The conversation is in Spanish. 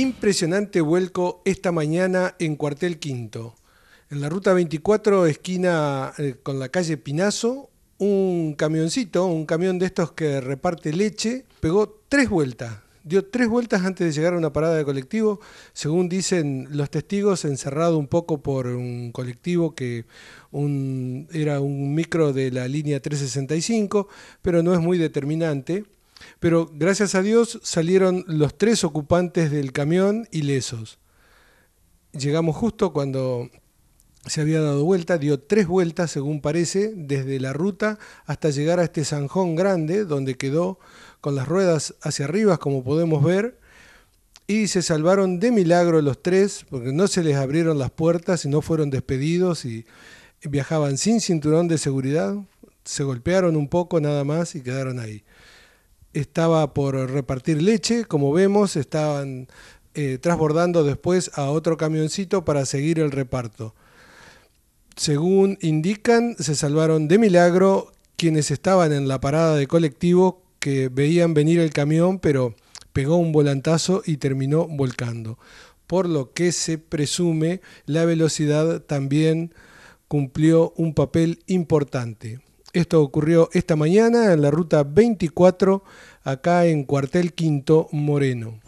Impresionante vuelco esta mañana en Cuartel Quinto. En la ruta 24, esquina eh, con la calle Pinazo, un camioncito, un camión de estos que reparte leche, pegó tres vueltas. Dio tres vueltas antes de llegar a una parada de colectivo, según dicen los testigos, encerrado un poco por un colectivo que era un micro de la línea 365, pero no es muy determinante. Pero gracias a Dios salieron los tres ocupantes del camión ilesos. Llegamos justo cuando se había dado vuelta, dio tres vueltas, según parece, desde la ruta hasta llegar a este zanjón grande, donde quedó con las ruedas hacia arriba, como podemos ver, y se salvaron de milagro los tres, porque no se les abrieron las puertas y no fueron despedidos y viajaban sin cinturón de seguridad, se golpearon un poco nada más y quedaron ahí estaba por repartir leche, como vemos, estaban eh, trasbordando después a otro camioncito para seguir el reparto. Según indican, se salvaron de milagro quienes estaban en la parada de colectivo que veían venir el camión, pero pegó un volantazo y terminó volcando. Por lo que se presume, la velocidad también cumplió un papel importante. Esto ocurrió esta mañana en la ruta 24, acá en Cuartel Quinto Moreno.